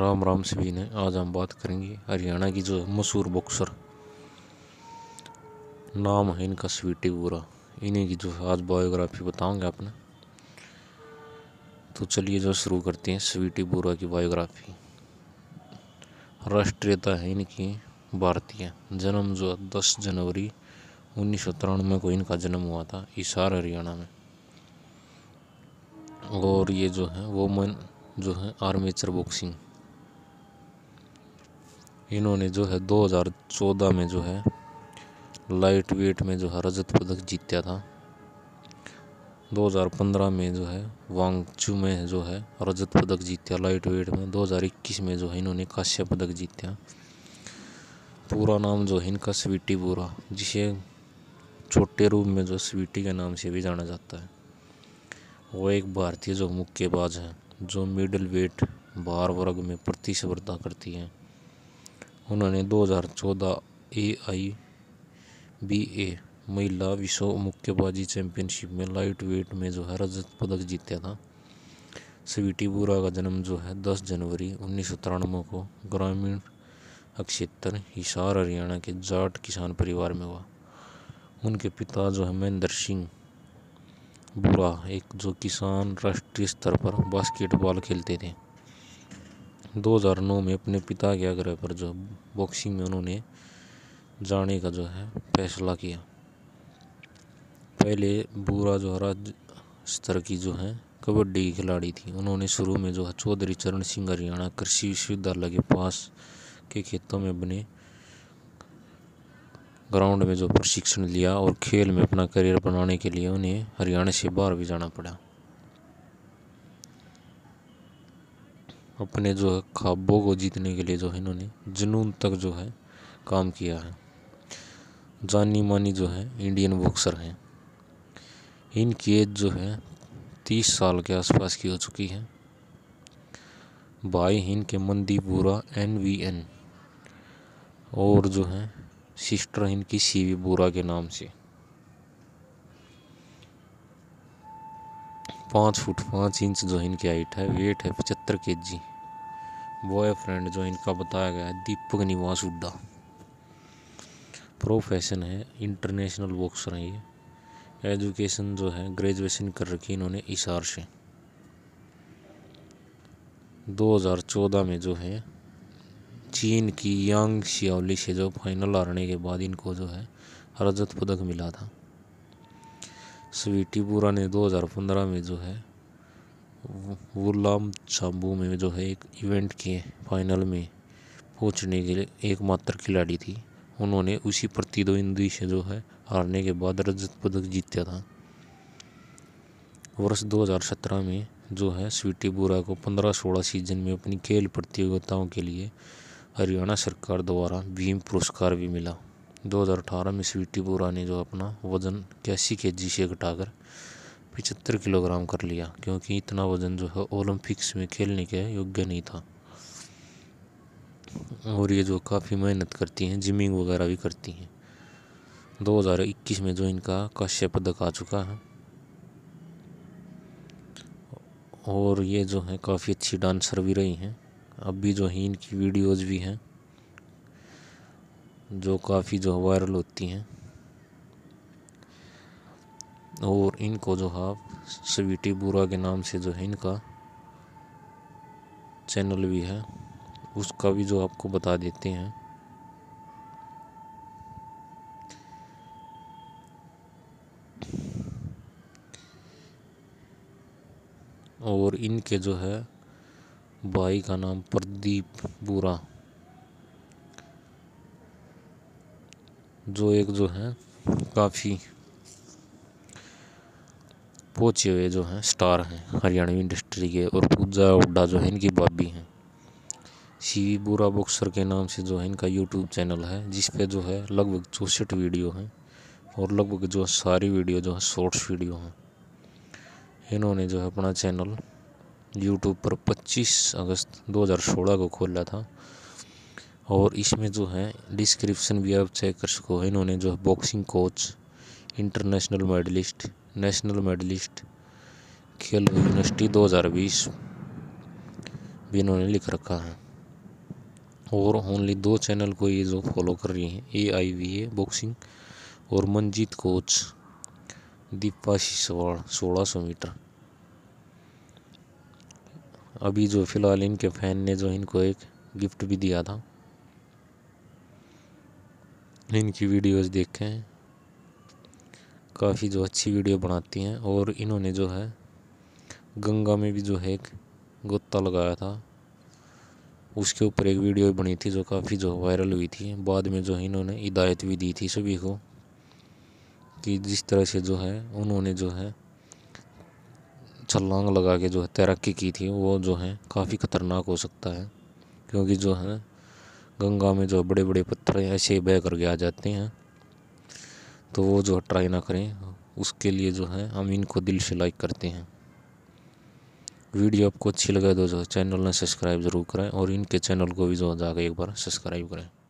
राम राम सभी ने आज हम बात करेंगे हरियाणा की जो मशहूर बॉक्सर नाम है इनका स्वीटी बोरा इन्हीं की जो आज बायोग्राफी बताऊंगे आपने तो चलिए जो शुरू करते हैं स्वीटी बोरा की बायोग्राफी राष्ट्रीयता है इनकी भारतीय जन्म जो दस जनवरी उन्नीस सौ तिरानवे को इनका जन्म हुआ था इशार हरियाणा में और ये जो है वो मन जो है आर्मेचर बॉक्सिंग इन्होंने जो है 2014 में जो है लाइट वेट में जो है रजत पदक जीता था 2015 में जो है वांगचू में जो है रजत पदक जीता लाइट वेट में 2021 में जो है इन्होंने कांस्य पदक जीता पूरा नाम जो है इनका स्वीटी बोरा जिसे छोटे रूप में जो स्वीटी के नाम से भी जाना जाता है वो एक भारतीय जो मुक्केबाज है जो मिडल वेट बार वर्ग में प्रतिस्पर्धा करती हैं उन्होंने 2014 एआईबीए महिला विश्व मुक्केबाजी चैंपियनशिप में लाइट वेट में जो है रजत पदक जीता था स्वीटी बुरा का जन्म जो है 10 जनवरी उन्नीस को ग्रामीण क्षेत्र हिसार हरियाणा के जाट किसान परिवार में हुआ उनके पिता जो है महेंद्र सिंह बुरा एक जो किसान राष्ट्रीय स्तर पर बास्केटबॉल खेलते थे 2009 में अपने पिता के आग्रह पर जो बॉक्सिंग में उन्होंने जाने का जो है फैसला किया पहले बूरा राज्य स्तर की जो है कबड्डी की खिलाड़ी थी उन्होंने शुरू में जो है चौधरी चरण सिंह हरियाणा कृषि विश्वविद्यालय के पास के खेतों में बने ग्राउंड में जो प्रशिक्षण लिया और खेल में अपना करियर बनाने के लिए उन्हें हरियाणा से बाहर भी जाना पड़ा अपने जो है ख्वाबों को जीतने के लिए जो है इन्होंने जुनून तक जो है काम किया है जानी मानी जो है इंडियन बॉक्सर हैं इनकी एज जो है तीस साल के आसपास की हो चुकी है भाई इनके मंदीपुरा एन वी एन और जो है सिस्टर इनकी सी वी बूरा के नाम से पाँच फुट पाँच इंच जो इनकी हाइट है वेट है पचहत्तर के जी बॉयफ्रेंड जो इनका बताया गया है दीपक निवास उड्डा प्रोफेशन है इंटरनेशनल बॉक्सर हैं ये एजुकेशन जो है ग्रेजुएशन कर रखी इन्होंने इशार से 2014 में जो है चीन की यांग शियावली से जो फाइनल हारने के बाद इनको जो है रजत पदक मिला था स्वीटीपुरा ने 2015 में जो है गुलाम शाम्बू में जो है एक इवेंट के फाइनल में पहुंचने के लिए एकमात्र खिलाड़ी थी उन्होंने उसी प्रतिद्वंदी से जो है हारने के बाद रजत पदक जीता था वर्ष 2017 में जो है स्वीटी बोरा को 15-16 सीजन में अपनी खेल प्रतियोगिताओं के लिए हरियाणा सरकार द्वारा भीम पुरस्कार भी मिला 2018 में स्वीटी बोरा ने जो अपना वजन इक्यासी के जी से घटाकर पिचहत्तर किलोग्राम कर लिया क्योंकि इतना वज़न जो है ओलंपिक्स में खेलने के योग्य नहीं था और ये जो काफ़ी मेहनत करती हैं जिमिंग वगैरह भी करती हैं 2021 में जो इनका काश्य पदक आ चुका है और ये जो है काफ़ी अच्छी डांसर भी रही हैं अब भी जो है इनकी वीडियोज़ भी हैं जो काफ़ी जो वायरल होती हैं और इनको जो है स्वीटी बूरा के नाम से जो है इनका चैनल भी है उसका भी जो आपको बता देते हैं और इनके जो है भाई का नाम प्रदीप बूरा जो एक जो है काफ़ी पोचे हुए जो हैं स्टार हैं हरियाणवी इंडस्ट्री के और पूजा हुड्डा जो है इनकी भाभी हैं वी बोरा बॉक्सर के नाम से जो है इनका यूट्यूब चैनल है जिस पे जो है लगभग चौंसठ वीडियो हैं और लगभग जो सारी वीडियो जो है शॉर्ट्स वीडियो हैं इन्होंने जो है अपना चैनल यूट्यूब पर 25 अगस्त 2016 को खोला था और इसमें जो है डिस्क्रिप्शन भी आप चेक कर सको इन्होंने जो है boxing coach international medalist national medalist खेल यूनिवर्सिटी 2020 भी इन्होंने लिख रखा है और ओनली दो चैनल को ये जो फॉलो कर रही हैं ए आई वी ए बॉक्सिंग और मनजीत कोच दीपा सिसवाड़ सोलह सौ मीटर अभी जो फ़िलहाल इनके फैन ने जो इनको एक गिफ्ट भी दिया था इनकी वीडियोस देखें काफ़ी जो अच्छी वीडियो बनाती हैं और इन्होंने जो है गंगा में भी जो है एक गोता लगाया था उसके ऊपर एक वीडियो बनी थी जो काफ़ी जो वायरल हुई थी बाद में जो है इन्होंने हिदायत भी दी थी सभी को कि जिस तरह से जो है उन्होंने जो है छलांग लगा के जो है तैराकी की थी वो जो है काफ़ी ख़तरनाक हो सकता है क्योंकि जो है गंगा में जो बड़े बड़े पत्थर ऐसे ही बह करके आ जाते हैं तो वो जो ट्राई ना करें उसके लिए जो है हम इनको दिल से लाइक करते हैं वीडियो आपको अच्छी लगे तो जो चैनल ने सब्सक्राइब ज़रूर करें और इनके चैनल को भी जो जाकर एक बार सब्सक्राइब करें